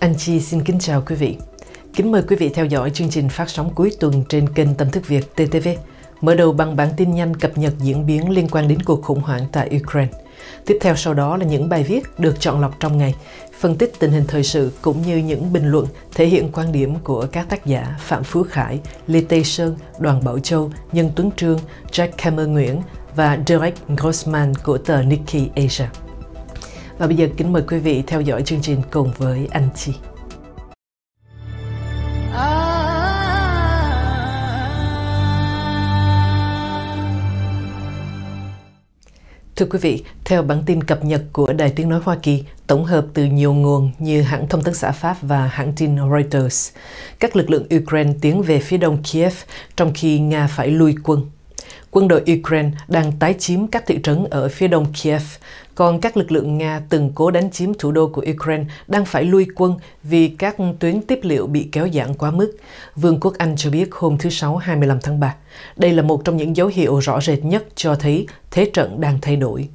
Anh Chi xin kính chào quý vị. Kính mời quý vị theo dõi chương trình phát sóng cuối tuần trên kênh Tâm thức Việt TTV. Mở đầu bằng bản tin nhanh cập nhật diễn biến liên quan đến cuộc khủng hoảng tại Ukraine. Tiếp theo sau đó là những bài viết được chọn lọc trong ngày, phân tích tình hình thời sự cũng như những bình luận thể hiện quan điểm của các tác giả Phạm Phú Khải, Lê Tây Sơn, Đoàn Bảo Châu, Nhân Tuấn Trương, Jack Cameron Nguyễn và Derek Grossman của tờ Nikkei Asia. Và bây giờ kính mời quý vị theo dõi chương trình cùng với anh chị. Thưa quý vị, theo bản tin cập nhật của Đài Tiếng Nói Hoa Kỳ, tổng hợp từ nhiều nguồn như hãng thông tấn xã Pháp và hãng tin Reuters, các lực lượng Ukraine tiến về phía đông Kiev trong khi Nga phải lui quân. Quân đội Ukraine đang tái chiếm các thị trấn ở phía đông Kiev, còn các lực lượng Nga từng cố đánh chiếm thủ đô của Ukraine đang phải lui quân vì các tuyến tiếp liệu bị kéo giãn quá mức, Vương quốc Anh cho biết hôm thứ Sáu 25 tháng 3. Đây là một trong những dấu hiệu rõ rệt nhất cho thấy thế trận đang thay đổi.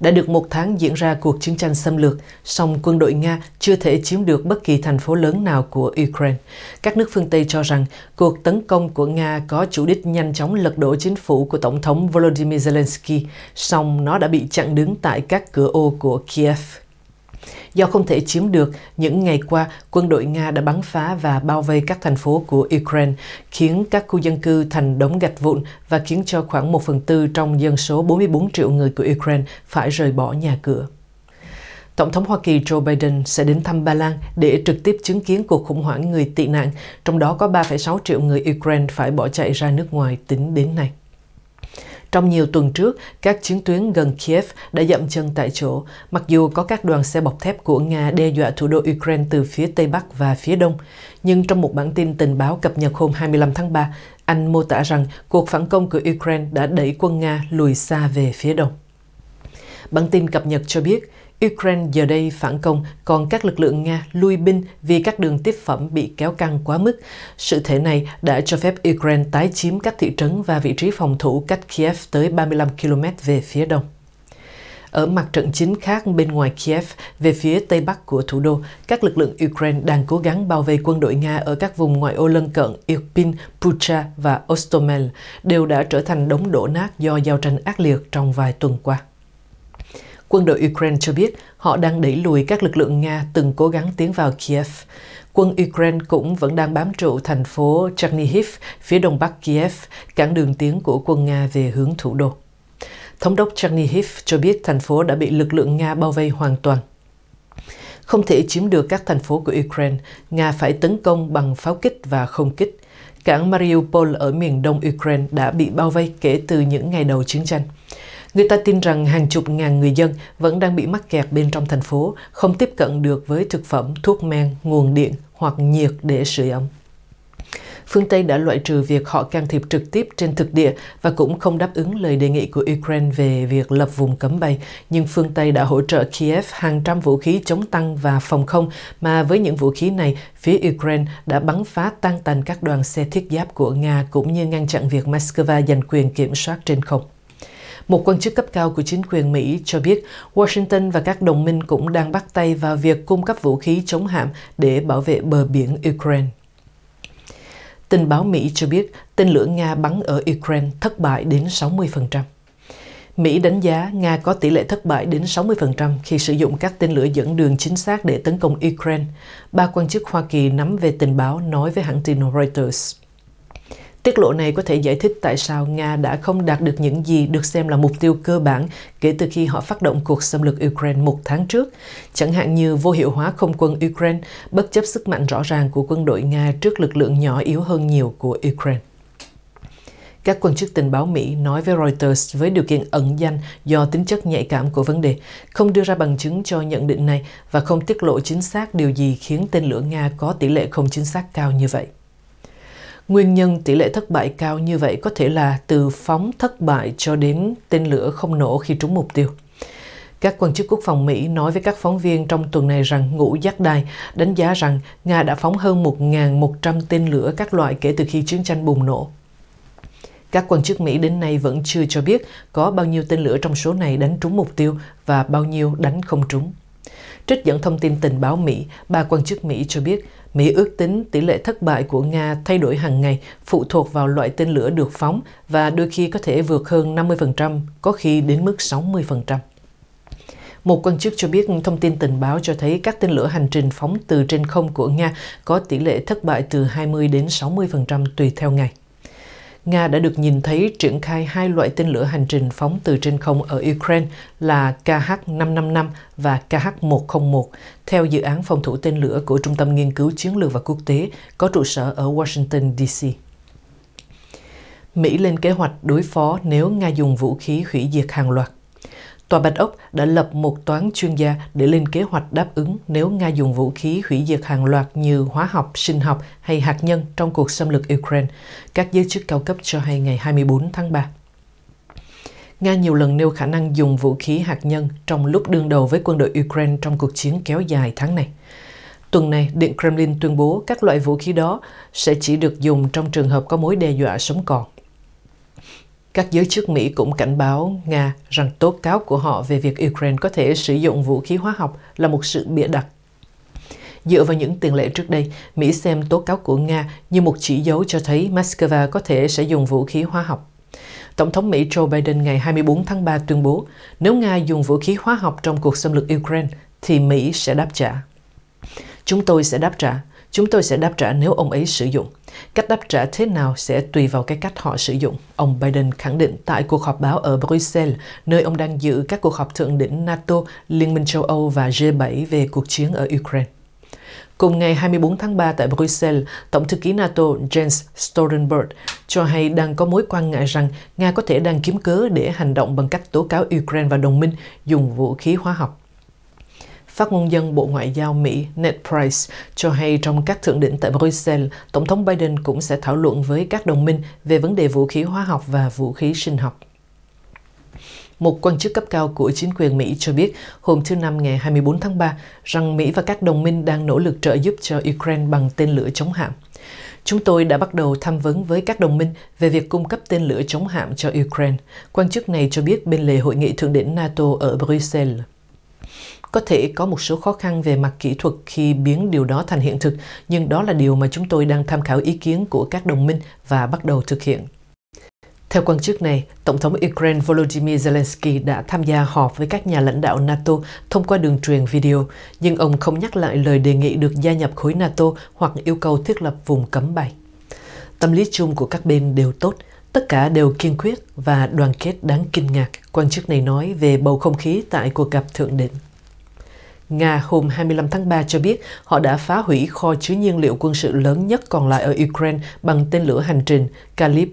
Đã được một tháng diễn ra cuộc chiến tranh xâm lược, song quân đội Nga chưa thể chiếm được bất kỳ thành phố lớn nào của Ukraine. Các nước phương Tây cho rằng cuộc tấn công của Nga có chủ đích nhanh chóng lật đổ chính phủ của Tổng thống Volodymyr Zelensky, song nó đã bị chặn đứng tại các cửa ô của Kiev. Do không thể chiếm được, những ngày qua, quân đội Nga đã bắn phá và bao vây các thành phố của Ukraine, khiến các khu dân cư thành đống gạch vụn và khiến cho khoảng 1 phần tư trong dân số 44 triệu người của Ukraine phải rời bỏ nhà cửa. Tổng thống Hoa Kỳ Joe Biden sẽ đến thăm Ba Lan để trực tiếp chứng kiến cuộc khủng hoảng người tị nạn, trong đó có 3,6 triệu người Ukraine phải bỏ chạy ra nước ngoài tính đến nay. Trong nhiều tuần trước, các chiến tuyến gần Kiev đã dậm chân tại chỗ, mặc dù có các đoàn xe bọc thép của Nga đe dọa thủ đô Ukraine từ phía Tây Bắc và phía Đông. Nhưng trong một bản tin tình báo cập nhật hôm 25 tháng 3, anh mô tả rằng cuộc phản công của Ukraine đã đẩy quân Nga lùi xa về phía Đông. Bản tin cập nhật cho biết, Ukraine giờ đây phản công, còn các lực lượng Nga lui binh vì các đường tiếp phẩm bị kéo căng quá mức. Sự thể này đã cho phép Ukraine tái chiếm các thị trấn và vị trí phòng thủ cách Kiev tới 35 km về phía đông. Ở mặt trận chính khác bên ngoài Kiev, về phía tây bắc của thủ đô, các lực lượng Ukraine đang cố gắng bao vây quân đội Nga ở các vùng ngoại ô lân cận Irpin, Pucha và Ostomel, đều đã trở thành đống đổ nát do giao tranh ác liệt trong vài tuần qua quân đội Ukraine cho biết họ đang đẩy lùi các lực lượng Nga từng cố gắng tiến vào Kiev. Quân Ukraine cũng vẫn đang bám trụ thành phố Chernihiv, phía đông bắc Kiev, cản đường tiến của quân Nga về hướng thủ đô. Thống đốc Chernihiv cho biết thành phố đã bị lực lượng Nga bao vây hoàn toàn. Không thể chiếm được các thành phố của Ukraine, Nga phải tấn công bằng pháo kích và không kích. Cảng Mariupol ở miền đông Ukraine đã bị bao vây kể từ những ngày đầu chiến tranh. Người ta tin rằng hàng chục ngàn người dân vẫn đang bị mắc kẹt bên trong thành phố, không tiếp cận được với thực phẩm, thuốc men, nguồn điện hoặc nhiệt để sưởi ấm. Phương Tây đã loại trừ việc họ can thiệp trực tiếp trên thực địa và cũng không đáp ứng lời đề nghị của Ukraine về việc lập vùng cấm bay, nhưng phương Tây đã hỗ trợ Kiev hàng trăm vũ khí chống tăng và phòng không mà với những vũ khí này, phía Ukraine đã bắn phá tan tành các đoàn xe thiết giáp của Nga cũng như ngăn chặn việc Moscow giành quyền kiểm soát trên không. Một quan chức cấp cao của chính quyền Mỹ cho biết Washington và các đồng minh cũng đang bắt tay vào việc cung cấp vũ khí chống hạm để bảo vệ bờ biển Ukraine. Tình báo Mỹ cho biết tên lửa Nga bắn ở Ukraine thất bại đến 60%. Mỹ đánh giá Nga có tỷ lệ thất bại đến 60% khi sử dụng các tên lửa dẫn đường chính xác để tấn công Ukraine. Ba quan chức Hoa Kỳ nắm về tình báo nói với hãng tin Reuters. Tiết lộ này có thể giải thích tại sao Nga đã không đạt được những gì được xem là mục tiêu cơ bản kể từ khi họ phát động cuộc xâm lược Ukraine một tháng trước, chẳng hạn như vô hiệu hóa không quân Ukraine bất chấp sức mạnh rõ ràng của quân đội Nga trước lực lượng nhỏ yếu hơn nhiều của Ukraine. Các quan chức tình báo Mỹ nói với Reuters với điều kiện ẩn danh do tính chất nhạy cảm của vấn đề, không đưa ra bằng chứng cho nhận định này và không tiết lộ chính xác điều gì khiến tên lửa Nga có tỷ lệ không chính xác cao như vậy. Nguyên nhân tỷ lệ thất bại cao như vậy có thể là từ phóng thất bại cho đến tên lửa không nổ khi trúng mục tiêu. Các quan chức quốc phòng Mỹ nói với các phóng viên trong tuần này rằng ngũ giác đài đánh giá rằng Nga đã phóng hơn 1.100 tên lửa các loại kể từ khi chiến tranh bùng nổ. Các quan chức Mỹ đến nay vẫn chưa cho biết có bao nhiêu tên lửa trong số này đánh trúng mục tiêu và bao nhiêu đánh không trúng. Trích dẫn thông tin tình báo Mỹ, ba quan chức Mỹ cho biết Mỹ ước tính tỷ lệ thất bại của Nga thay đổi hàng ngày phụ thuộc vào loại tên lửa được phóng và đôi khi có thể vượt hơn 50%, có khi đến mức 60%. Một quan chức cho biết thông tin tình báo cho thấy các tên lửa hành trình phóng từ trên không của Nga có tỷ lệ thất bại từ 20 đến 60% tùy theo ngày. Nga đã được nhìn thấy triển khai hai loại tên lửa hành trình phóng từ trên không ở Ukraine là KH-555 và KH-101, theo dự án phòng thủ tên lửa của Trung tâm Nghiên cứu Chiến lược và Quốc tế có trụ sở ở Washington, D.C. Mỹ lên kế hoạch đối phó nếu Nga dùng vũ khí hủy diệt hàng loạt. Tòa Bạch Ốc đã lập một toán chuyên gia để lên kế hoạch đáp ứng nếu Nga dùng vũ khí hủy diệt hàng loạt như hóa học, sinh học hay hạt nhân trong cuộc xâm lược Ukraine, các giới chức cao cấp cho hay ngày 24 tháng 3. Nga nhiều lần nêu khả năng dùng vũ khí hạt nhân trong lúc đương đầu với quân đội Ukraine trong cuộc chiến kéo dài tháng này. Tuần này, Điện Kremlin tuyên bố các loại vũ khí đó sẽ chỉ được dùng trong trường hợp có mối đe dọa sống còn. Các giới chức Mỹ cũng cảnh báo Nga rằng tố cáo của họ về việc Ukraine có thể sử dụng vũ khí hóa học là một sự bịa đặt. Dựa vào những tiền lệ trước đây, Mỹ xem tố cáo của Nga như một chỉ dấu cho thấy Moscow có thể sẽ dùng vũ khí hóa học. Tổng thống Mỹ Joe Biden ngày 24 tháng 3 tuyên bố nếu Nga dùng vũ khí hóa học trong cuộc xâm lược Ukraine thì Mỹ sẽ đáp trả. Chúng tôi sẽ đáp trả. Chúng tôi sẽ đáp trả nếu ông ấy sử dụng. Cách đáp trả thế nào sẽ tùy vào cái cách họ sử dụng, ông Biden khẳng định tại cuộc họp báo ở Bruxelles, nơi ông đang dự các cuộc họp thượng đỉnh NATO, Liên minh châu Âu và G7 về cuộc chiến ở Ukraine. Cùng ngày 24 tháng 3 tại Bruxelles, Tổng thư ký NATO Jens Stoltenberg cho hay đang có mối quan ngại rằng Nga có thể đang kiếm cớ để hành động bằng cách tố cáo Ukraine và đồng minh dùng vũ khí hóa học. Phát ngôn dân Bộ Ngoại giao Mỹ Ned Price cho hay trong các thượng đỉnh tại Brussels, Tổng thống Biden cũng sẽ thảo luận với các đồng minh về vấn đề vũ khí hóa học và vũ khí sinh học. Một quan chức cấp cao của chính quyền Mỹ cho biết hôm thứ Năm ngày 24 tháng 3 rằng Mỹ và các đồng minh đang nỗ lực trợ giúp cho Ukraine bằng tên lửa chống hạm. Chúng tôi đã bắt đầu tham vấn với các đồng minh về việc cung cấp tên lửa chống hạm cho Ukraine. Quan chức này cho biết bên lề hội nghị thượng đỉnh NATO ở Brussels. Có thể có một số khó khăn về mặt kỹ thuật khi biến điều đó thành hiện thực, nhưng đó là điều mà chúng tôi đang tham khảo ý kiến của các đồng minh và bắt đầu thực hiện. Theo quan chức này, Tổng thống Ukraine Volodymyr Zelensky đã tham gia họp với các nhà lãnh đạo NATO thông qua đường truyền video, nhưng ông không nhắc lại lời đề nghị được gia nhập khối NATO hoặc yêu cầu thiết lập vùng cấm bay. Tâm lý chung của các bên đều tốt, tất cả đều kiên quyết và đoàn kết đáng kinh ngạc, quan chức này nói về bầu không khí tại cuộc gặp thượng đỉnh. Nga hôm 25 tháng 3 cho biết họ đã phá hủy kho chứa nhiên liệu quân sự lớn nhất còn lại ở Ukraine bằng tên lửa hành trình Kalib.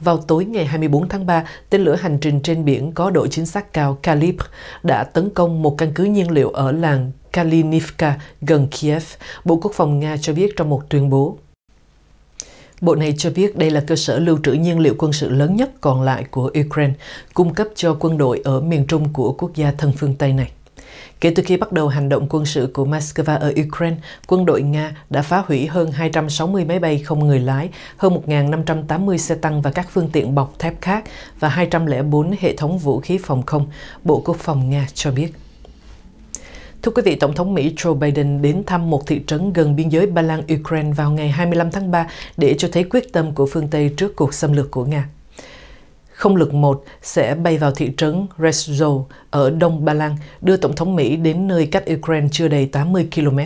Vào tối ngày 24 tháng 3, tên lửa hành trình trên biển có độ chính xác cao Kalib đã tấn công một căn cứ nhiên liệu ở làng Kalinivka gần Kiev, Bộ Quốc phòng Nga cho biết trong một tuyên bố. Bộ này cho biết đây là cơ sở lưu trữ nhiên liệu quân sự lớn nhất còn lại của Ukraine, cung cấp cho quân đội ở miền trung của quốc gia thân phương Tây này. Kể từ khi bắt đầu hành động quân sự của Moscow ở Ukraine, quân đội Nga đã phá hủy hơn 260 máy bay không người lái, hơn 1.580 xe tăng và các phương tiện bọc thép khác và 204 hệ thống vũ khí phòng không, Bộ Quốc phòng Nga cho biết. Thưa quý vị, Tổng thống Mỹ Joe Biden đến thăm một thị trấn gần biên giới Ba Lan-Ukraine vào ngày 25 tháng 3 để cho thấy quyết tâm của phương Tây trước cuộc xâm lược của Nga. Không lực 1 sẽ bay vào thị trấn Reszo ở Đông Ba Lan, đưa Tổng thống Mỹ đến nơi cách Ukraine chưa đầy 80 km.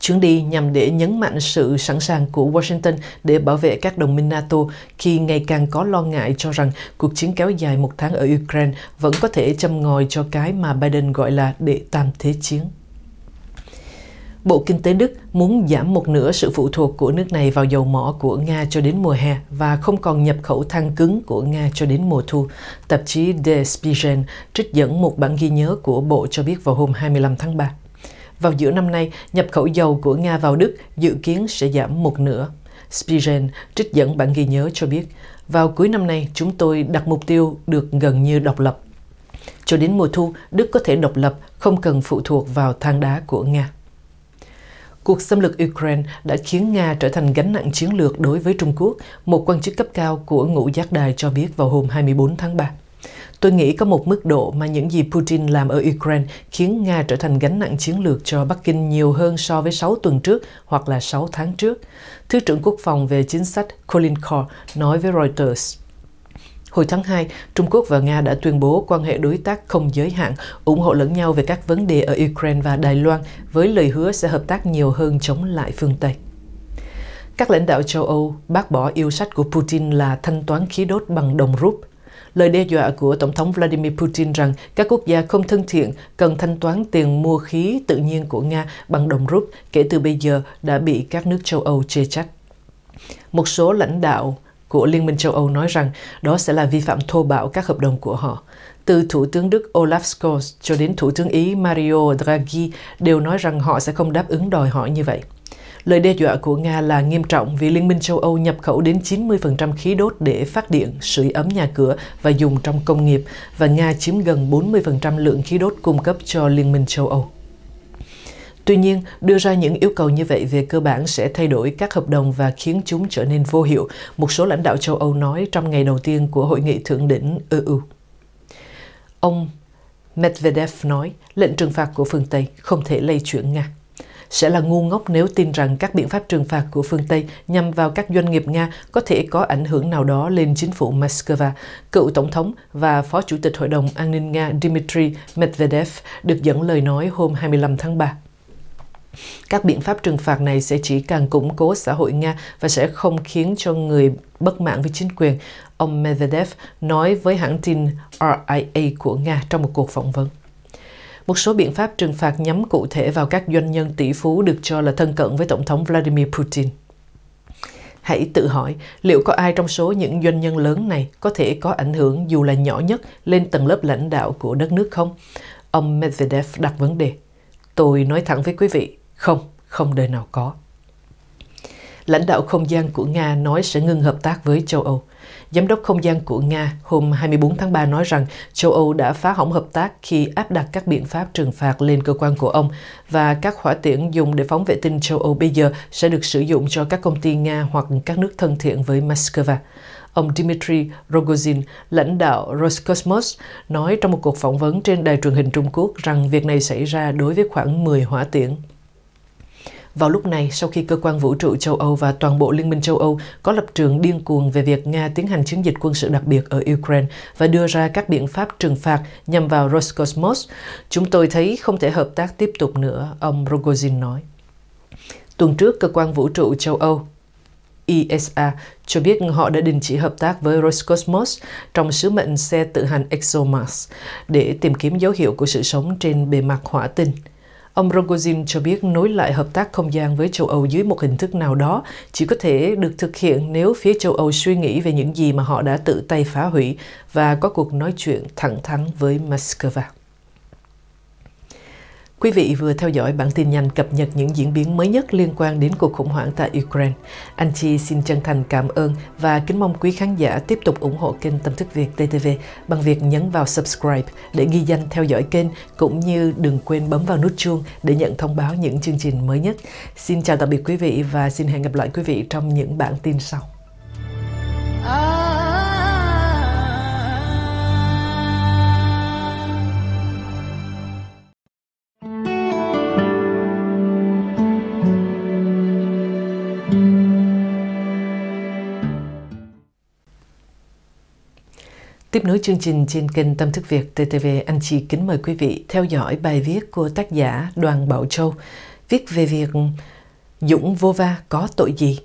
Chuyến đi nhằm để nhấn mạnh sự sẵn sàng của Washington để bảo vệ các đồng minh NATO khi ngày càng có lo ngại cho rằng cuộc chiến kéo dài một tháng ở Ukraine vẫn có thể châm ngòi cho cái mà Biden gọi là đệ tam thế chiến. Bộ Kinh tế Đức muốn giảm một nửa sự phụ thuộc của nước này vào dầu mỏ của Nga cho đến mùa hè và không còn nhập khẩu than cứng của Nga cho đến mùa thu. Tạp chí Der Spiegel trích dẫn một bản ghi nhớ của Bộ cho biết vào hôm 25 tháng 3. Vào giữa năm nay, nhập khẩu dầu của Nga vào Đức dự kiến sẽ giảm một nửa. Spiegel trích dẫn bản ghi nhớ cho biết, vào cuối năm nay chúng tôi đặt mục tiêu được gần như độc lập. Cho đến mùa thu, Đức có thể độc lập, không cần phụ thuộc vào than đá của Nga. Cuộc xâm lược Ukraine đã khiến Nga trở thành gánh nặng chiến lược đối với Trung Quốc, một quan chức cấp cao của ngũ giác đài cho biết vào hôm 24 tháng 3. Tôi nghĩ có một mức độ mà những gì Putin làm ở Ukraine khiến Nga trở thành gánh nặng chiến lược cho Bắc Kinh nhiều hơn so với 6 tuần trước hoặc là 6 tháng trước. Thứ trưởng Quốc phòng về chính sách Colin Carr nói với Reuters. Hồi tháng 2, Trung Quốc và Nga đã tuyên bố quan hệ đối tác không giới hạn, ủng hộ lẫn nhau về các vấn đề ở Ukraine và Đài Loan, với lời hứa sẽ hợp tác nhiều hơn chống lại phương Tây. Các lãnh đạo châu Âu bác bỏ yêu sách của Putin là thanh toán khí đốt bằng đồng rúp. Lời đe dọa của Tổng thống Vladimir Putin rằng các quốc gia không thân thiện cần thanh toán tiền mua khí tự nhiên của Nga bằng đồng rúp kể từ bây giờ đã bị các nước châu Âu chê trách. Một số lãnh đạo của Liên minh châu Âu nói rằng đó sẽ là vi phạm thô bạo các hợp đồng của họ. Từ Thủ tướng Đức Olaf Scholz cho đến Thủ tướng Ý Mario Draghi đều nói rằng họ sẽ không đáp ứng đòi hỏi như vậy. Lời đe dọa của Nga là nghiêm trọng vì Liên minh châu Âu nhập khẩu đến 90% khí đốt để phát điện, sưởi ấm nhà cửa và dùng trong công nghiệp, và Nga chiếm gần 40% lượng khí đốt cung cấp cho Liên minh châu Âu. Tuy nhiên, đưa ra những yêu cầu như vậy về cơ bản sẽ thay đổi các hợp đồng và khiến chúng trở nên vô hiệu, một số lãnh đạo châu Âu nói trong ngày đầu tiên của hội nghị thượng đỉnh EU. Ông Medvedev nói lệnh trừng phạt của phương Tây không thể lây chuyển Nga. Sẽ là ngu ngốc nếu tin rằng các biện pháp trừng phạt của phương Tây nhằm vào các doanh nghiệp Nga có thể có ảnh hưởng nào đó lên chính phủ Moscow. Cựu Tổng thống và Phó Chủ tịch Hội đồng An ninh Nga Dmitry Medvedev được dẫn lời nói hôm 25 tháng 3. Các biện pháp trừng phạt này sẽ chỉ càng củng cố xã hội Nga và sẽ không khiến cho người bất mãn với chính quyền, ông Medvedev nói với hãng tin RIA của Nga trong một cuộc phỏng vấn. Một số biện pháp trừng phạt nhắm cụ thể vào các doanh nhân tỷ phú được cho là thân cận với Tổng thống Vladimir Putin. Hãy tự hỏi liệu có ai trong số những doanh nhân lớn này có thể có ảnh hưởng dù là nhỏ nhất lên tầng lớp lãnh đạo của đất nước không? Ông Medvedev đặt vấn đề. Tôi nói thẳng với quý vị, không, không đời nào có. Lãnh đạo không gian của Nga nói sẽ ngưng hợp tác với châu Âu. Giám đốc không gian của Nga hôm 24 tháng 3 nói rằng châu Âu đã phá hỏng hợp tác khi áp đặt các biện pháp trừng phạt lên cơ quan của ông và các hỏa tiễn dùng để phóng vệ tinh châu Âu bây giờ sẽ được sử dụng cho các công ty Nga hoặc các nước thân thiện với Moscow. Ông Dmitry Rogozin, lãnh đạo Roscosmos, nói trong một cuộc phỏng vấn trên đài truyền hình Trung Quốc rằng việc này xảy ra đối với khoảng 10 hỏa tiễn. Vào lúc này, sau khi cơ quan vũ trụ châu Âu và toàn bộ Liên minh châu Âu có lập trường điên cuồng về việc Nga tiến hành chiến dịch quân sự đặc biệt ở Ukraine và đưa ra các biện pháp trừng phạt nhằm vào Roscosmos, chúng tôi thấy không thể hợp tác tiếp tục nữa, ông Rogozin nói. Tuần trước, cơ quan vũ trụ châu Âu ESA cho biết họ đã đình chỉ hợp tác với Roscosmos trong sứ mệnh xe tự hành ExoMars để tìm kiếm dấu hiệu của sự sống trên bề mặt hỏa tinh. Ông Rogozin cho biết nối lại hợp tác không gian với châu Âu dưới một hình thức nào đó chỉ có thể được thực hiện nếu phía châu Âu suy nghĩ về những gì mà họ đã tự tay phá hủy và có cuộc nói chuyện thẳng thắn với Moscow. Quý vị vừa theo dõi bản tin nhanh cập nhật những diễn biến mới nhất liên quan đến cuộc khủng hoảng tại Ukraine. Anh Chi xin chân thành cảm ơn và kính mong quý khán giả tiếp tục ủng hộ kênh Tâm thức Việt TTV bằng việc nhấn vào subscribe để ghi danh theo dõi kênh cũng như đừng quên bấm vào nút chuông để nhận thông báo những chương trình mới nhất. Xin chào tạm biệt quý vị và xin hẹn gặp lại quý vị trong những bản tin sau. Tiếp nối chương trình trên kênh Tâm Thức Việt TTV, anh chị kính mời quý vị theo dõi bài viết của tác giả Đoàn Bảo Châu viết về việc Dũng Vova có tội gì?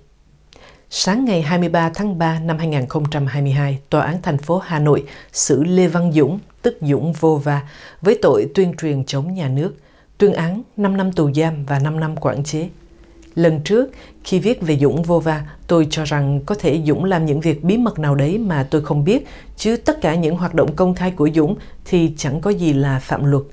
Sáng ngày 23 tháng 3 năm 2022, Tòa án thành phố Hà Nội xử Lê Văn Dũng, tức Dũng Vova, với tội tuyên truyền chống nhà nước, tuyên án 5 năm tù giam và 5 năm quản chế. Lần trước, khi viết về Dũng Vova, tôi cho rằng có thể Dũng làm những việc bí mật nào đấy mà tôi không biết, chứ tất cả những hoạt động công khai của Dũng thì chẳng có gì là phạm luật.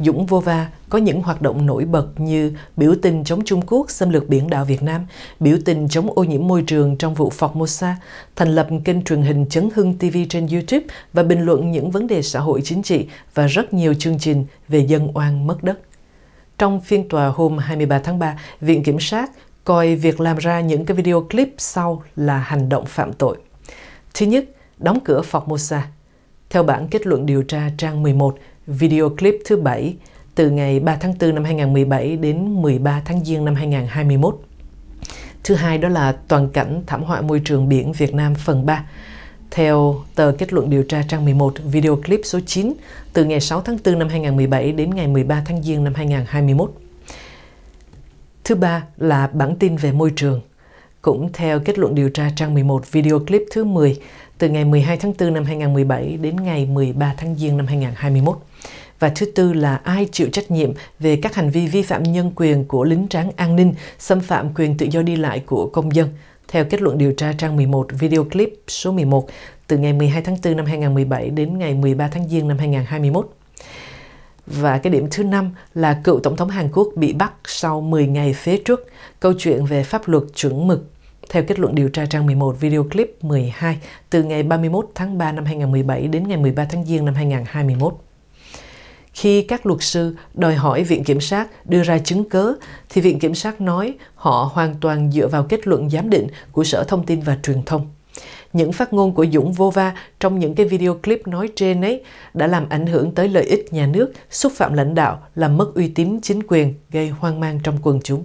Dũng Vova có những hoạt động nổi bật như biểu tình chống Trung Quốc xâm lược biển đảo Việt Nam, biểu tình chống ô nhiễm môi trường trong vụ Formosa, thành lập kênh truyền hình Chấn Hưng TV trên YouTube và bình luận những vấn đề xã hội chính trị và rất nhiều chương trình về dân oan mất đất. Trong phiên tòa hôm 23 tháng 3, Viện Kiểm sát coi việc làm ra những cái video clip sau là hành động phạm tội. Thứ nhất, đóng cửa Formosa. Theo bản kết luận điều tra trang 11, video clip thứ 7 từ ngày 3 tháng 4 năm 2017 đến 13 tháng Giêng năm 2021. Thứ hai đó là toàn cảnh thảm họa môi trường biển Việt Nam phần 3. Theo tờ kết luận điều tra trang 11, video clip số 9 từ ngày 6 tháng 4 năm 2017 đến ngày 13 tháng Giêng năm 2021. Thứ ba là bản tin về môi trường. Cũng theo kết luận điều tra trang 11, video clip thứ 10 từ ngày 12 tháng 4 năm 2017 đến ngày 13 tháng Giêng năm 2021. Và thứ tư là ai chịu trách nhiệm về các hành vi vi phạm nhân quyền của lính tráng an ninh, xâm phạm quyền tự do đi lại của công dân – theo kết luận điều tra trang 11 video clip số 11 từ ngày 12 tháng 4 năm 2017 đến ngày 13 tháng Giêng năm 2021. Và cái điểm thứ năm là cựu Tổng thống Hàn Quốc bị bắt sau 10 ngày phế truất câu chuyện về pháp luật chuẩn mực theo kết luận điều tra trang 11 video clip 12 từ ngày 31 tháng 3 năm 2017 đến ngày 13 tháng Giêng năm 2021 khi các luật sư đòi hỏi viện kiểm sát đưa ra chứng cớ thì viện kiểm sát nói họ hoàn toàn dựa vào kết luận giám định của sở thông tin và truyền thông những phát ngôn của Dũng Vova trong những cái video clip nói trên ấy đã làm ảnh hưởng tới lợi ích nhà nước, xúc phạm lãnh đạo, làm mất uy tín chính quyền, gây hoang mang trong quần chúng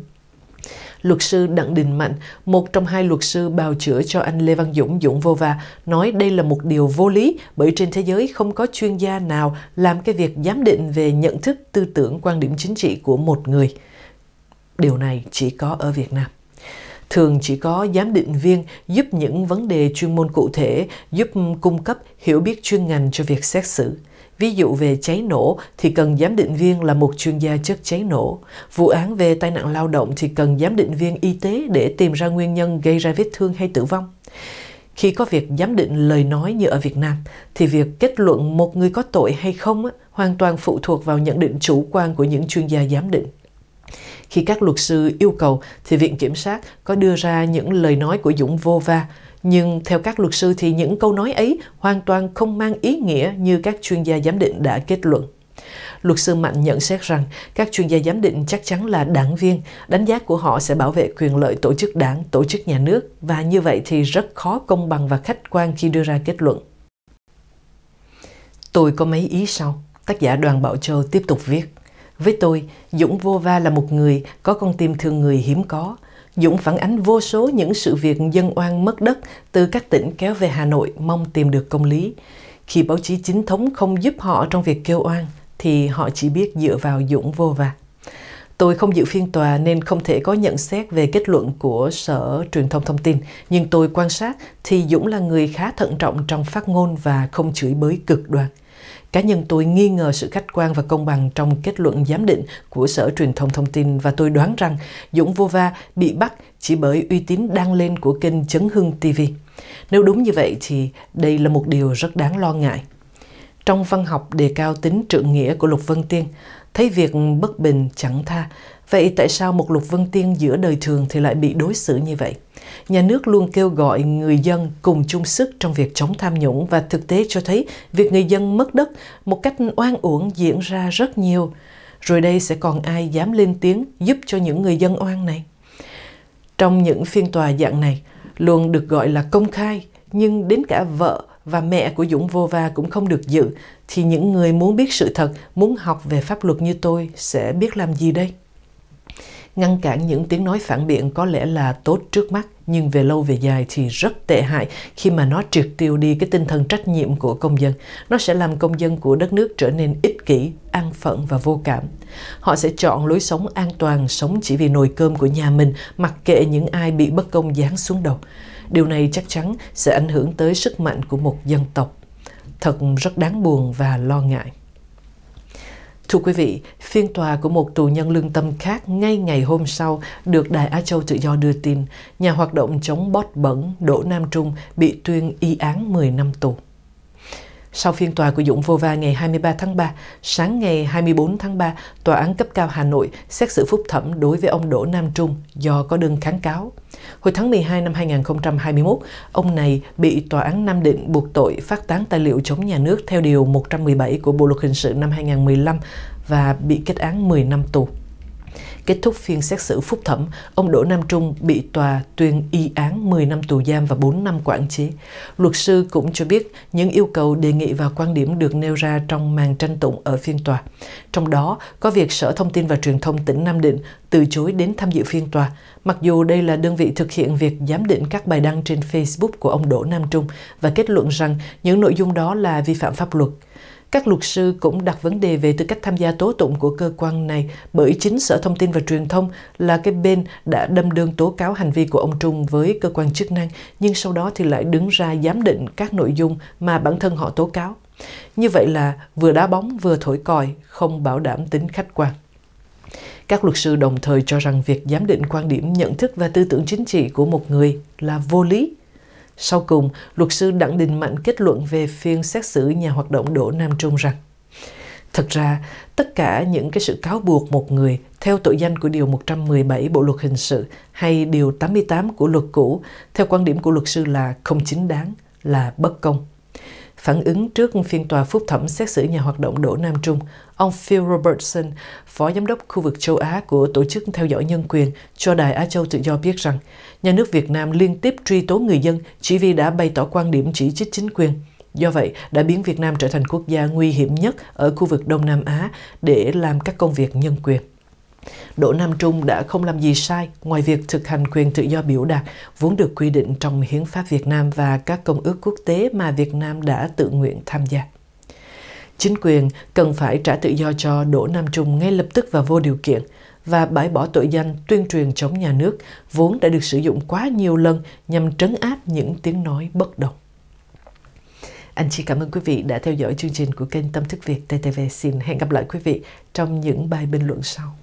luật sư Đặng Đình Mạnh, một trong hai luật sư bào chữa cho anh Lê Văn Dũng Dũng Vô Và, nói đây là một điều vô lý bởi trên thế giới không có chuyên gia nào làm cái việc giám định về nhận thức, tư tưởng, quan điểm chính trị của một người. Điều này chỉ có ở Việt Nam thường chỉ có giám định viên giúp những vấn đề chuyên môn cụ thể, giúp cung cấp hiểu biết chuyên ngành cho việc xét xử. Ví dụ về cháy nổ thì cần giám định viên là một chuyên gia chất cháy nổ. Vụ án về tai nạn lao động thì cần giám định viên y tế để tìm ra nguyên nhân gây ra vết thương hay tử vong. Khi có việc giám định lời nói như ở Việt Nam, thì việc kết luận một người có tội hay không hoàn toàn phụ thuộc vào nhận định chủ quan của những chuyên gia giám định. Khi các luật sư yêu cầu thì Viện Kiểm sát có đưa ra những lời nói của Dũng vô va, nhưng theo các luật sư thì những câu nói ấy hoàn toàn không mang ý nghĩa như các chuyên gia giám định đã kết luận. Luật sư Mạnh nhận xét rằng các chuyên gia giám định chắc chắn là đảng viên, đánh giá của họ sẽ bảo vệ quyền lợi tổ chức đảng, tổ chức nhà nước và như vậy thì rất khó công bằng và khách quan khi đưa ra kết luận. Tôi có mấy ý sau, tác giả Đoàn Bảo Châu tiếp tục viết. Với tôi, Dũng Vô Va là một người có con tim thương người hiếm có. Dũng phản ánh vô số những sự việc dân oan mất đất từ các tỉnh kéo về Hà Nội mong tìm được công lý. Khi báo chí chính thống không giúp họ trong việc kêu oan, thì họ chỉ biết dựa vào Dũng vô Va. Tôi không dự phiên tòa nên không thể có nhận xét về kết luận của Sở Truyền thông Thông tin, nhưng tôi quan sát thì Dũng là người khá thận trọng trong phát ngôn và không chửi bới cực đoan. Cá nhân tôi nghi ngờ sự khách quan và công bằng trong kết luận giám định của Sở Truyền thông Thông tin và tôi đoán rằng Dũng Vova bị bắt chỉ bởi uy tín đang lên của kênh Chấn Hưng TV. Nếu đúng như vậy thì đây là một điều rất đáng lo ngại. Trong văn học đề cao tính trượng nghĩa của Lục Vân Tiên, thấy việc bất bình chẳng tha, Vậy tại sao một Lục Vân Tiên giữa đời thường thì lại bị đối xử như vậy? Nhà nước luôn kêu gọi người dân cùng chung sức trong việc chống tham nhũng và thực tế cho thấy việc người dân mất đất một cách oan uổng diễn ra rất nhiều. Rồi đây sẽ còn ai dám lên tiếng giúp cho những người dân oan này? Trong những phiên tòa dạng này, luôn được gọi là công khai, nhưng đến cả vợ và mẹ của Dũng Vô Va cũng không được dự, thì những người muốn biết sự thật, muốn học về pháp luật như tôi sẽ biết làm gì đây? ngăn cản những tiếng nói phản biện có lẽ là tốt trước mắt nhưng về lâu về dài thì rất tệ hại khi mà nó triệt tiêu đi cái tinh thần trách nhiệm của công dân. Nó sẽ làm công dân của đất nước trở nên ích kỷ, an phận và vô cảm. Họ sẽ chọn lối sống an toàn, sống chỉ vì nồi cơm của nhà mình, mặc kệ những ai bị bất công giáng xuống đầu. Điều này chắc chắn sẽ ảnh hưởng tới sức mạnh của một dân tộc. Thật rất đáng buồn và lo ngại. Thưa quý vị, phiên tòa của một tù nhân lương tâm khác ngay ngày hôm sau được Đài Á Châu Tự Do đưa tin, nhà hoạt động chống bót bẩn Đỗ Nam Trung bị tuyên y án 10 năm tù. Sau phiên tòa của Dũng Vô Va ngày 23 tháng 3, sáng ngày 24 tháng 3, Tòa án cấp cao Hà Nội xét xử phúc thẩm đối với ông Đỗ Nam Trung do có đơn kháng cáo. Hồi tháng 12 năm 2021, ông này bị Tòa án Nam Định buộc tội phát tán tài liệu chống nhà nước theo Điều 117 của Bộ Luật Hình sự năm 2015 và bị kết án 10 năm tù. Kết thúc phiên xét xử phúc thẩm, ông Đỗ Nam Trung bị tòa tuyên y án 10 năm tù giam và 4 năm quản chế. Luật sư cũng cho biết những yêu cầu đề nghị và quan điểm được nêu ra trong màn tranh tụng ở phiên tòa. Trong đó có việc Sở Thông tin và Truyền thông tỉnh Nam Định từ chối đến tham dự phiên tòa, mặc dù đây là đơn vị thực hiện việc giám định các bài đăng trên Facebook của ông Đỗ Nam Trung và kết luận rằng những nội dung đó là vi phạm pháp luật. Các luật sư cũng đặt vấn đề về tư cách tham gia tố tụng của cơ quan này bởi chính Sở Thông tin và Truyền thông là cái bên đã đâm đơn tố cáo hành vi của ông Trung với cơ quan chức năng nhưng sau đó thì lại đứng ra giám định các nội dung mà bản thân họ tố cáo. Như vậy là vừa đá bóng vừa thổi còi, không bảo đảm tính khách quan. Các luật sư đồng thời cho rằng việc giám định quan điểm nhận thức và tư tưởng chính trị của một người là vô lý sau cùng, luật sư Đặng Đình Mạnh kết luận về phiên xét xử nhà hoạt động Đỗ Nam Trung rằng Thật ra, tất cả những cái sự cáo buộc một người theo tội danh của Điều 117 Bộ Luật Hình sự hay Điều 88 của luật cũ, theo quan điểm của luật sư là không chính đáng, là bất công. Phản ứng trước phiên tòa phúc thẩm xét xử nhà hoạt động Đỗ Nam Trung, ông Phil Robertson, phó giám đốc khu vực châu Á của Tổ chức Theo dõi Nhân quyền cho Đài Á Châu Tự Do biết rằng, nhà nước Việt Nam liên tiếp truy tố người dân chỉ vì đã bày tỏ quan điểm chỉ trích chính quyền. Do vậy, đã biến Việt Nam trở thành quốc gia nguy hiểm nhất ở khu vực Đông Nam Á để làm các công việc nhân quyền. Đỗ Nam Trung đã không làm gì sai ngoài việc thực hành quyền tự do biểu đạt vốn được quy định trong Hiến pháp Việt Nam và các công ước quốc tế mà Việt Nam đã tự nguyện tham gia. Chính quyền cần phải trả tự do cho Đỗ Nam Trung ngay lập tức và vô điều kiện và bãi bỏ tội danh tuyên truyền chống nhà nước vốn đã được sử dụng quá nhiều lần nhằm trấn áp những tiếng nói bất đồng. Anh chị cảm ơn quý vị đã theo dõi chương trình của kênh Tâm Thức Việt TTV. Xin hẹn gặp lại quý vị trong những bài bình luận sau.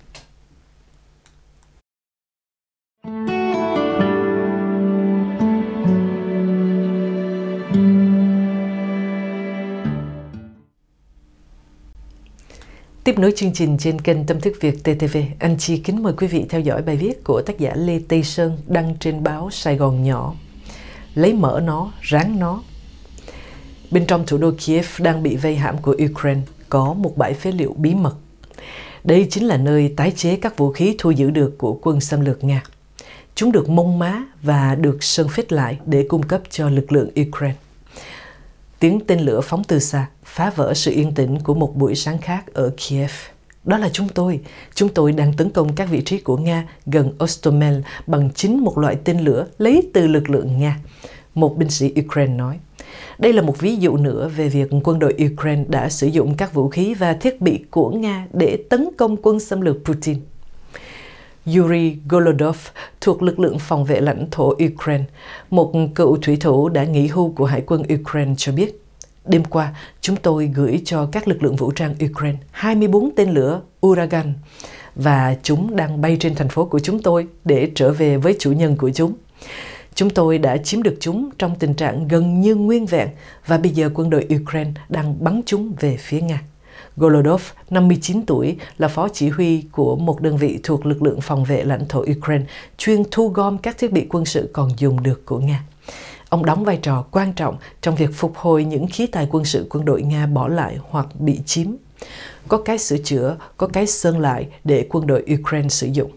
Tiếp nối chương trình trên kênh Tâm thức Việt TTV, anh Chi kính mời quý vị theo dõi bài viết của tác giả Lê Tây Sơn đăng trên báo Sài Gòn Nhỏ. Lấy mở nó, ráng nó. Bên trong thủ đô Kiev đang bị vây hãm của Ukraine có một bãi phế liệu bí mật. Đây chính là nơi tái chế các vũ khí thu giữ được của quân xâm lược Nga. Chúng được mông má và được sơn phết lại để cung cấp cho lực lượng Ukraine. Tiếng tên lửa phóng từ xa phá vỡ sự yên tĩnh của một buổi sáng khác ở Kiev. Đó là chúng tôi. Chúng tôi đang tấn công các vị trí của Nga gần Ostomel bằng chính một loại tên lửa lấy từ lực lượng Nga. Một binh sĩ Ukraine nói. Đây là một ví dụ nữa về việc quân đội Ukraine đã sử dụng các vũ khí và thiết bị của Nga để tấn công quân xâm lược Putin. Yuri Golodov thuộc lực lượng phòng vệ lãnh thổ Ukraine, một cựu thủy thủ đã nghỉ hưu của Hải quân Ukraine cho biết Đêm qua, chúng tôi gửi cho các lực lượng vũ trang Ukraine 24 tên lửa Uragan và chúng đang bay trên thành phố của chúng tôi để trở về với chủ nhân của chúng. Chúng tôi đã chiếm được chúng trong tình trạng gần như nguyên vẹn và bây giờ quân đội Ukraine đang bắn chúng về phía Nga. Golodov, 59 tuổi, là phó chỉ huy của một đơn vị thuộc lực lượng phòng vệ lãnh thổ Ukraine chuyên thu gom các thiết bị quân sự còn dùng được của Nga. Ông đóng vai trò quan trọng trong việc phục hồi những khí tài quân sự quân đội Nga bỏ lại hoặc bị chiếm. Có cái sửa chữa, có cái sơn lại để quân đội Ukraine sử dụng.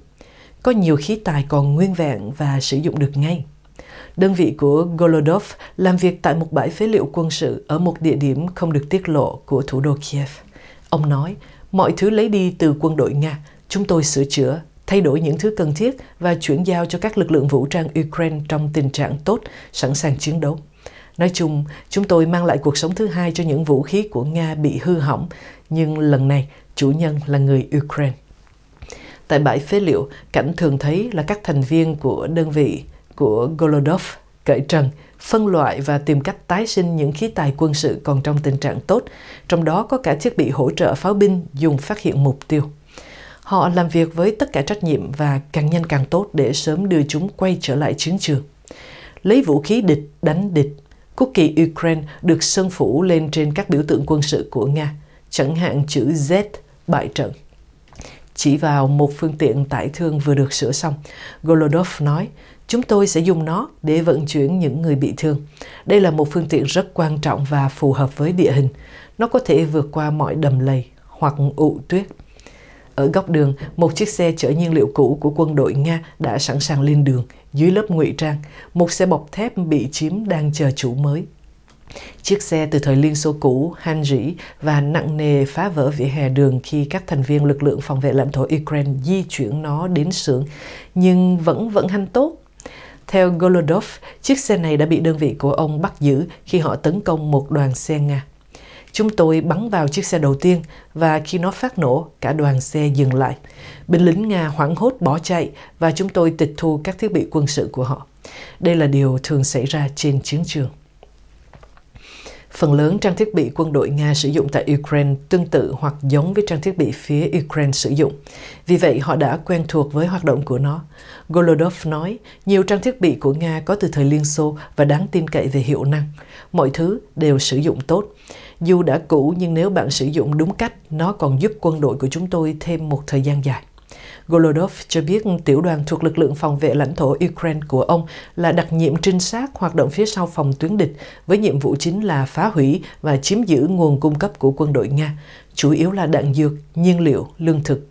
Có nhiều khí tài còn nguyên vẹn và sử dụng được ngay. Đơn vị của Golodov làm việc tại một bãi phế liệu quân sự ở một địa điểm không được tiết lộ của thủ đô Kiev. Ông nói, mọi thứ lấy đi từ quân đội Nga, chúng tôi sửa chữa, thay đổi những thứ cần thiết và chuyển giao cho các lực lượng vũ trang Ukraine trong tình trạng tốt, sẵn sàng chiến đấu. Nói chung, chúng tôi mang lại cuộc sống thứ hai cho những vũ khí của Nga bị hư hỏng, nhưng lần này chủ nhân là người Ukraine. Tại bãi phế liệu, cảnh thường thấy là các thành viên của đơn vị của Golodov cởi trần, phân loại và tìm cách tái sinh những khí tài quân sự còn trong tình trạng tốt, trong đó có cả thiết bị hỗ trợ pháo binh dùng phát hiện mục tiêu. Họ làm việc với tất cả trách nhiệm và càng nhanh càng tốt để sớm đưa chúng quay trở lại chiến trường. Lấy vũ khí địch đánh địch, quốc kỳ Ukraine được sơn phủ lên trên các biểu tượng quân sự của Nga, chẳng hạn chữ Z bại trận. Chỉ vào một phương tiện tải thương vừa được sửa xong, Golodov nói, chúng tôi sẽ dùng nó để vận chuyển những người bị thương. Đây là một phương tiện rất quan trọng và phù hợp với địa hình. Nó có thể vượt qua mọi đầm lầy hoặc ụ tuyết. Ở góc đường, một chiếc xe chở nhiên liệu cũ của quân đội Nga đã sẵn sàng lên đường. Dưới lớp ngụy trang, một xe bọc thép bị chiếm đang chờ chủ mới. Chiếc xe từ thời Liên Xô cũ, han rỉ và nặng nề phá vỡ vỉa hè đường khi các thành viên lực lượng phòng vệ lãnh thổ Ukraine di chuyển nó đến xưởng, nhưng vẫn vận hành tốt. Theo Golodov, chiếc xe này đã bị đơn vị của ông bắt giữ khi họ tấn công một đoàn xe Nga. Chúng tôi bắn vào chiếc xe đầu tiên và khi nó phát nổ, cả đoàn xe dừng lại. Binh lính Nga hoảng hốt bỏ chạy và chúng tôi tịch thu các thiết bị quân sự của họ. Đây là điều thường xảy ra trên chiến trường. Phần lớn trang thiết bị quân đội Nga sử dụng tại Ukraine tương tự hoặc giống với trang thiết bị phía Ukraine sử dụng. Vì vậy, họ đã quen thuộc với hoạt động của nó. Golodov nói, nhiều trang thiết bị của Nga có từ thời Liên Xô và đáng tin cậy về hiệu năng. Mọi thứ đều sử dụng tốt. Dù đã cũ nhưng nếu bạn sử dụng đúng cách, nó còn giúp quân đội của chúng tôi thêm một thời gian dài. Golodov cho biết tiểu đoàn thuộc lực lượng phòng vệ lãnh thổ Ukraine của ông là đặc nhiệm trinh sát hoạt động phía sau phòng tuyến địch với nhiệm vụ chính là phá hủy và chiếm giữ nguồn cung cấp của quân đội Nga, chủ yếu là đạn dược, nhiên liệu, lương thực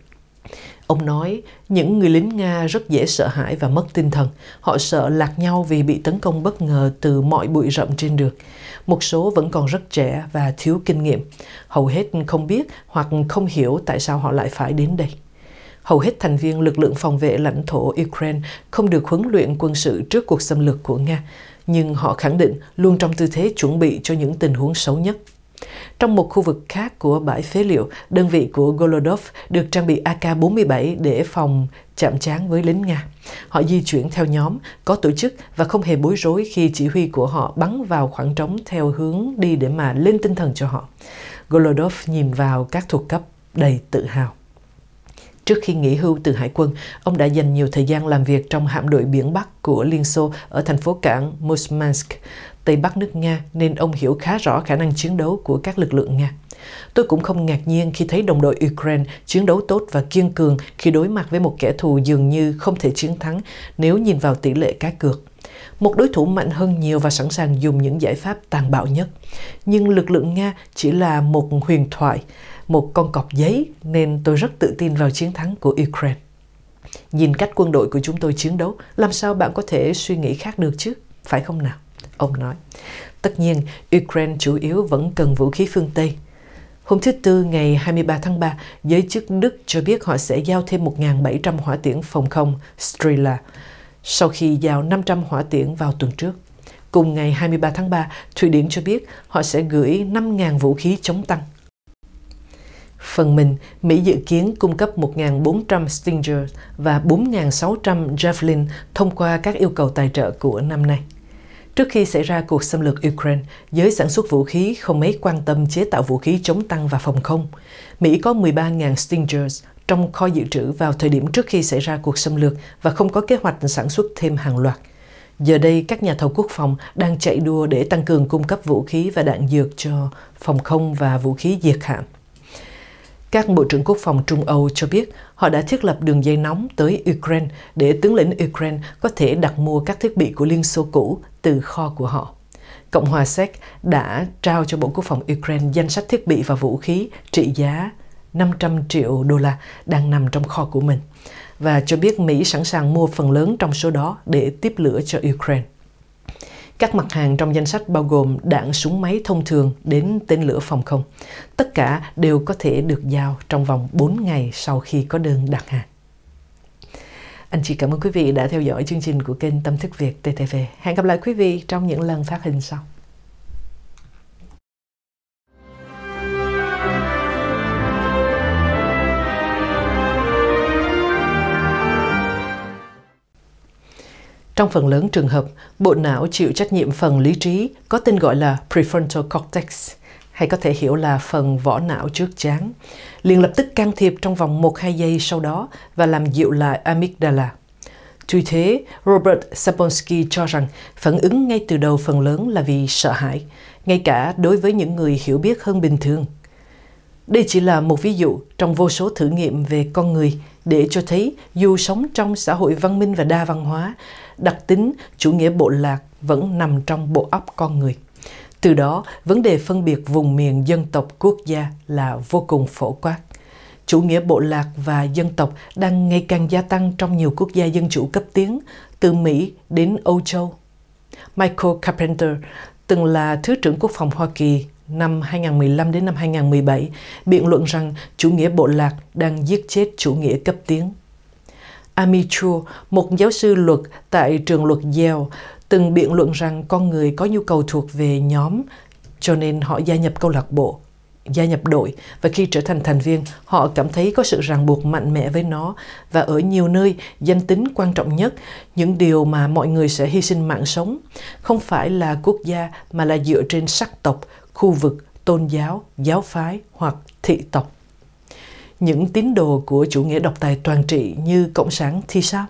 Ông nói, những người lính Nga rất dễ sợ hãi và mất tinh thần. Họ sợ lạc nhau vì bị tấn công bất ngờ từ mọi bụi rậm trên đường. Một số vẫn còn rất trẻ và thiếu kinh nghiệm. Hầu hết không biết hoặc không hiểu tại sao họ lại phải đến đây. Hầu hết thành viên lực lượng phòng vệ lãnh thổ Ukraine không được huấn luyện quân sự trước cuộc xâm lược của Nga, nhưng họ khẳng định luôn trong tư thế chuẩn bị cho những tình huống xấu nhất. Trong một khu vực khác của bãi phế liệu, đơn vị của Golodov được trang bị AK-47 để phòng chạm trán với lính Nga. Họ di chuyển theo nhóm, có tổ chức và không hề bối rối khi chỉ huy của họ bắn vào khoảng trống theo hướng đi để mà lên tinh thần cho họ. Golodov nhìn vào các thuộc cấp đầy tự hào. Trước khi nghỉ hưu từ hải quân, ông đã dành nhiều thời gian làm việc trong hạm đội biển Bắc của Liên Xô ở thành phố cảng Murmansk. Tây Bắc nước Nga nên ông hiểu khá rõ khả năng chiến đấu của các lực lượng Nga. Tôi cũng không ngạc nhiên khi thấy đồng đội Ukraine chiến đấu tốt và kiên cường khi đối mặt với một kẻ thù dường như không thể chiến thắng nếu nhìn vào tỷ lệ cá cược. Một đối thủ mạnh hơn nhiều và sẵn sàng dùng những giải pháp tàn bạo nhất. Nhưng lực lượng Nga chỉ là một huyền thoại, một con cọp giấy nên tôi rất tự tin vào chiến thắng của Ukraine. Nhìn cách quân đội của chúng tôi chiến đấu, làm sao bạn có thể suy nghĩ khác được chứ, phải không nào? ông nói. Tất nhiên, Ukraine chủ yếu vẫn cần vũ khí phương Tây. Hôm thứ Tư ngày 23 tháng 3, giới chức Đức cho biết họ sẽ giao thêm 1.700 hỏa tiễn phòng không Strela sau khi giao 500 hỏa tiễn vào tuần trước. Cùng ngày 23 tháng 3, Thụy Điển cho biết họ sẽ gửi 5.000 vũ khí chống tăng. Phần mình, Mỹ dự kiến cung cấp 1.400 Stinger và 4.600 Javelin thông qua các yêu cầu tài trợ của năm nay. Trước khi xảy ra cuộc xâm lược Ukraine, giới sản xuất vũ khí không mấy quan tâm chế tạo vũ khí chống tăng và phòng không. Mỹ có 13.000 Stingers trong kho dự trữ vào thời điểm trước khi xảy ra cuộc xâm lược và không có kế hoạch sản xuất thêm hàng loạt. Giờ đây, các nhà thầu quốc phòng đang chạy đua để tăng cường cung cấp vũ khí và đạn dược cho phòng không và vũ khí diệt hạm. Các Bộ trưởng Quốc phòng Trung Âu cho biết họ đã thiết lập đường dây nóng tới Ukraine để tướng lĩnh Ukraine có thể đặt mua các thiết bị của Liên Xô cũ từ kho của họ. Cộng hòa Séc đã trao cho Bộ Quốc phòng Ukraine danh sách thiết bị và vũ khí trị giá 500 triệu đô la đang nằm trong kho của mình và cho biết Mỹ sẵn sàng mua phần lớn trong số đó để tiếp lửa cho Ukraine. Các mặt hàng trong danh sách bao gồm đạn súng máy thông thường đến tên lửa phòng không. Tất cả đều có thể được giao trong vòng 4 ngày sau khi có đơn đặt hàng. Anh chị cảm ơn quý vị đã theo dõi chương trình của kênh Tâm thức Việt TTV. Hẹn gặp lại quý vị trong những lần phát hình sau. Trong phần lớn trường hợp, bộ não chịu trách nhiệm phần lý trí có tên gọi là prefrontal cortex – hay có thể hiểu là phần vỏ não trước chán, liền lập tức can thiệp trong vòng 1-2 giây sau đó và làm dịu lại amygdala. Tuy thế, Robert Sapolsky cho rằng phản ứng ngay từ đầu phần lớn là vì sợ hãi, ngay cả đối với những người hiểu biết hơn bình thường. Đây chỉ là một ví dụ trong vô số thử nghiệm về con người để cho thấy dù sống trong xã hội văn minh và đa văn hóa, đặc tính chủ nghĩa bộ lạc vẫn nằm trong bộ óc con người. Từ đó, vấn đề phân biệt vùng miền dân tộc quốc gia là vô cùng phổ quát. Chủ nghĩa bộ lạc và dân tộc đang ngày càng gia tăng trong nhiều quốc gia dân chủ cấp tiến, từ Mỹ đến Âu Châu. Michael Carpenter, từng là Thứ trưởng Quốc phòng Hoa Kỳ năm 2015 đến năm 2017, biện luận rằng chủ nghĩa bộ lạc đang giết chết chủ nghĩa cấp tiến. Ami Chua, một giáo sư luật tại trường luật Yale, từng biện luận rằng con người có nhu cầu thuộc về nhóm cho nên họ gia nhập câu lạc bộ gia nhập đội và khi trở thành thành viên họ cảm thấy có sự ràng buộc mạnh mẽ với nó và ở nhiều nơi danh tính quan trọng nhất những điều mà mọi người sẽ hy sinh mạng sống không phải là quốc gia mà là dựa trên sắc tộc khu vực tôn giáo giáo phái hoặc thị tộc những tín đồ của chủ nghĩa độc tài toàn trị như cộng sản thì sao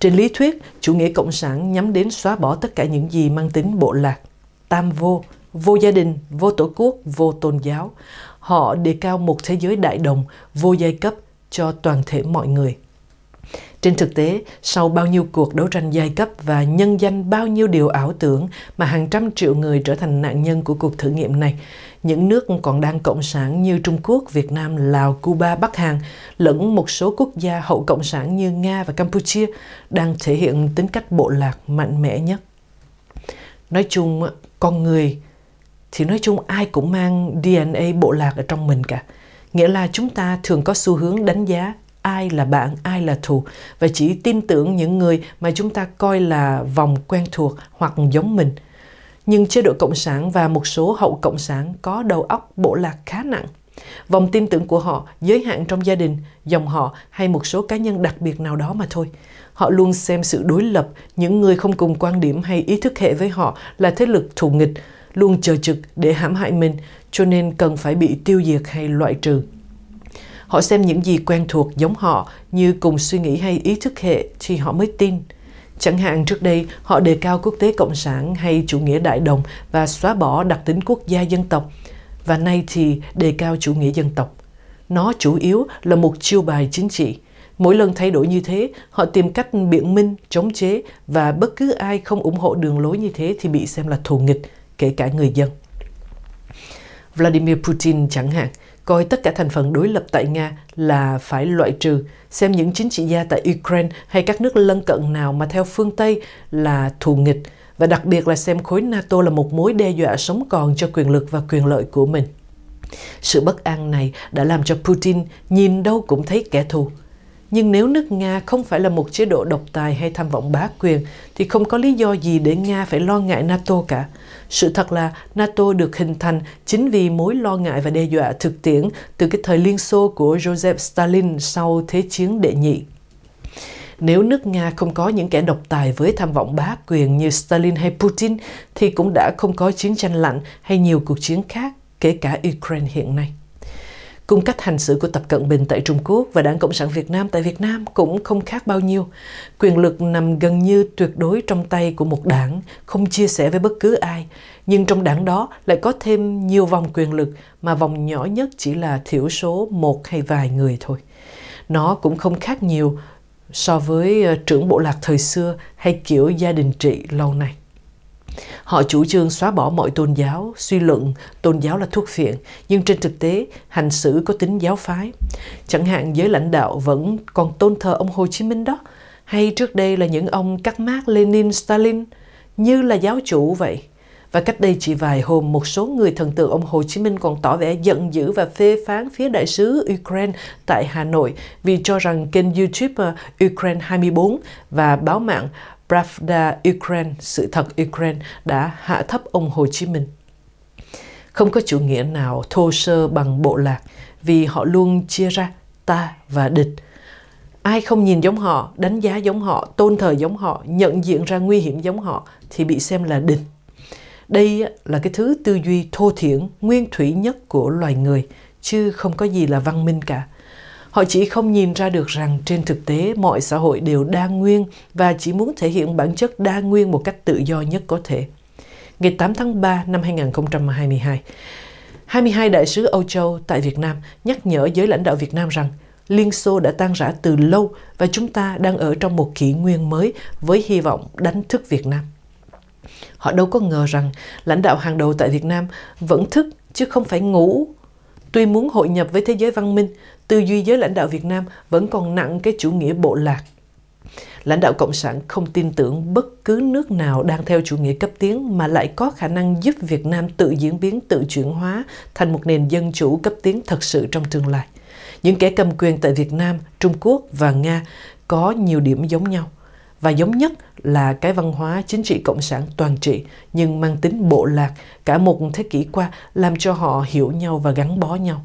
trên lý thuyết, chủ nghĩa cộng sản nhắm đến xóa bỏ tất cả những gì mang tính bộ lạc, tam vô, vô gia đình, vô tổ quốc, vô tôn giáo. Họ đề cao một thế giới đại đồng, vô giai cấp cho toàn thể mọi người. Trên thực tế, sau bao nhiêu cuộc đấu tranh giai cấp và nhân danh bao nhiêu điều ảo tưởng mà hàng trăm triệu người trở thành nạn nhân của cuộc thử nghiệm này, những nước còn đang cộng sản như Trung Quốc, Việt Nam, Lào, Cuba, Bắc Hàn, lẫn một số quốc gia hậu cộng sản như Nga và Campuchia đang thể hiện tính cách bộ lạc mạnh mẽ nhất. Nói chung, con người thì nói chung ai cũng mang DNA bộ lạc ở trong mình cả nghĩa là chúng ta thường có xu hướng đánh giá ai là bạn ai là thù và chỉ tin tưởng những người mà chúng ta coi là vòng quen thuộc hoặc giống mình nhưng chế độ cộng sản và một số hậu cộng sản có đầu óc bộ lạc khá nặng vòng tin tưởng của họ giới hạn trong gia đình dòng họ hay một số cá nhân đặc biệt nào đó mà thôi họ luôn xem sự đối lập những người không cùng quan điểm hay ý thức hệ với họ là thế lực thù nghịch luôn chờ trực để hãm hại mình cho nên cần phải bị tiêu diệt hay loại trừ Họ xem những gì quen thuộc giống họ như cùng suy nghĩ hay ý thức hệ thì họ mới tin. Chẳng hạn trước đây, họ đề cao quốc tế cộng sản hay chủ nghĩa đại đồng và xóa bỏ đặc tính quốc gia dân tộc. Và nay thì đề cao chủ nghĩa dân tộc. Nó chủ yếu là một chiêu bài chính trị. Mỗi lần thay đổi như thế, họ tìm cách biện minh, chống chế và bất cứ ai không ủng hộ đường lối như thế thì bị xem là thù nghịch, kể cả người dân. Vladimir Putin chẳng hạn, coi tất cả thành phần đối lập tại Nga là phải loại trừ, xem những chính trị gia tại Ukraine hay các nước lân cận nào mà theo phương Tây là thù nghịch, và đặc biệt là xem khối NATO là một mối đe dọa sống còn cho quyền lực và quyền lợi của mình. Sự bất an này đã làm cho Putin nhìn đâu cũng thấy kẻ thù. Nhưng nếu nước Nga không phải là một chế độ độc tài hay tham vọng bá quyền thì không có lý do gì để Nga phải lo ngại NATO cả. Sự thật là NATO được hình thành chính vì mối lo ngại và đe dọa thực tiễn từ cái thời Liên Xô của Joseph Stalin sau Thế chiến đệ nhị. Nếu nước Nga không có những kẻ độc tài với tham vọng bá quyền như Stalin hay Putin thì cũng đã không có chiến tranh lạnh hay nhiều cuộc chiến khác, kể cả Ukraine hiện nay. Cung cách hành xử của Tập Cận Bình tại Trung Quốc và Đảng Cộng sản Việt Nam tại Việt Nam cũng không khác bao nhiêu. Quyền lực nằm gần như tuyệt đối trong tay của một đảng, không chia sẻ với bất cứ ai. Nhưng trong đảng đó lại có thêm nhiều vòng quyền lực mà vòng nhỏ nhất chỉ là thiểu số một hay vài người thôi. Nó cũng không khác nhiều so với ờ, trưởng bộ lạc thời xưa hay kiểu gia đình trị lâu nay. Họ chủ trương xóa bỏ mọi tôn giáo, suy luận tôn giáo là thuốc phiện, nhưng trên thực tế hành xử có tính giáo phái. Chẳng hạn giới lãnh đạo vẫn còn tôn thờ ông Hồ Chí Minh đó, hay trước đây là những ông cắt mát Lenin, Stalin như là giáo chủ vậy. Và cách đây chỉ vài hôm, một số người thần tượng ông Hồ Chí Minh còn tỏ vẻ giận dữ và phê phán phía đại sứ Ukraine tại Hà Nội vì cho rằng kênh YouTube ờ, Ukraine 24 và báo mạng Pravda Ukraine, sự thật Ukraine đã hạ thấp ông Hồ Chí Minh. Không có chủ nghĩa nào thô sơ bằng bộ lạc vì họ luôn chia ra ta và địch. Ai không nhìn giống họ, đánh giá giống họ, tôn thờ giống họ, nhận diện ra nguy hiểm giống họ thì bị xem là địch. Đây là cái thứ tư duy thô thiển, nguyên thủy nhất của loài người, chứ không có gì là văn minh cả. Họ chỉ không nhìn ra được rằng trên thực tế mọi xã hội đều đa nguyên và chỉ muốn thể hiện bản chất đa nguyên một cách tự do nhất có thể. Ngày 8 tháng 3 năm 2022, 22 đại sứ Âu Châu tại Việt Nam nhắc nhở giới lãnh đạo Việt Nam rằng Liên Xô đã tan rã từ lâu và chúng ta đang ở trong một kỷ nguyên mới với hy vọng đánh thức Việt Nam. Họ đâu có ngờ rằng lãnh đạo hàng đầu tại Việt Nam vẫn thức chứ không phải ngủ. Tuy muốn hội nhập với thế giới văn minh, tư duy giới lãnh đạo Việt Nam vẫn còn nặng cái chủ nghĩa bộ lạc. Lãnh đạo Cộng sản không tin tưởng bất cứ nước nào đang theo chủ nghĩa cấp tiến mà lại có khả năng giúp Việt Nam tự diễn biến, tự chuyển hóa thành một nền dân chủ cấp tiến thật sự trong tương lai. Những kẻ cầm quyền tại Việt Nam, Trung Quốc và Nga có nhiều điểm giống nhau và giống nhất là cái văn hóa chính trị cộng sản toàn trị nhưng mang tính bộ lạc cả một thế kỷ qua làm cho họ hiểu nhau và gắn bó nhau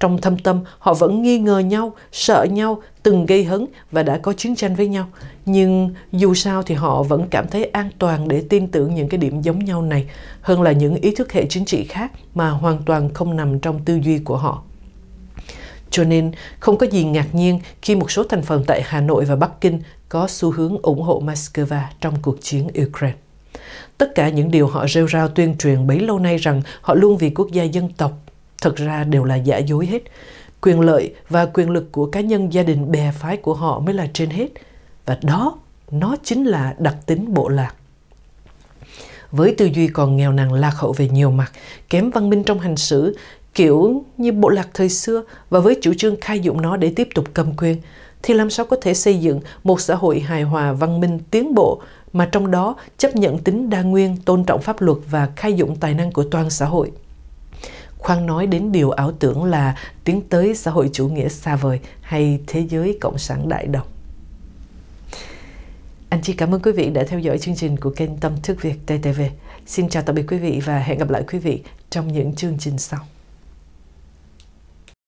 trong thâm tâm, họ vẫn nghi ngờ nhau, sợ nhau, từng gây hấn và đã có chiến tranh với nhau. Nhưng dù sao thì họ vẫn cảm thấy an toàn để tin tưởng những cái điểm giống nhau này hơn là những ý thức hệ chính trị khác mà hoàn toàn không nằm trong tư duy của họ. Cho nên, không có gì ngạc nhiên khi một số thành phần tại Hà Nội và Bắc Kinh có xu hướng ủng hộ Moscow trong cuộc chiến Ukraine. Tất cả những điều họ rêu rao tuyên truyền bấy lâu nay rằng họ luôn vì quốc gia dân tộc, thực ra đều là giả dối hết. Quyền lợi và quyền lực của cá nhân gia đình bè phái của họ mới là trên hết. Và đó, nó chính là đặc tính bộ lạc. Với tư duy còn nghèo nàn lạc hậu về nhiều mặt, kém văn minh trong hành xử, kiểu như bộ lạc thời xưa và với chủ trương khai dụng nó để tiếp tục cầm quyền, thì làm sao có thể xây dựng một xã hội hài hòa văn minh tiến bộ mà trong đó chấp nhận tính đa nguyên, tôn trọng pháp luật và khai dụng tài năng của toàn xã hội. Khoan nói đến điều ảo tưởng là tiến tới xã hội chủ nghĩa xa vời hay thế giới cộng sản đại đồng. Anh chị cảm ơn quý vị đã theo dõi chương trình của kênh Tâm Thức Việt TTV. Xin chào tạm biệt quý vị và hẹn gặp lại quý vị trong những chương trình sau.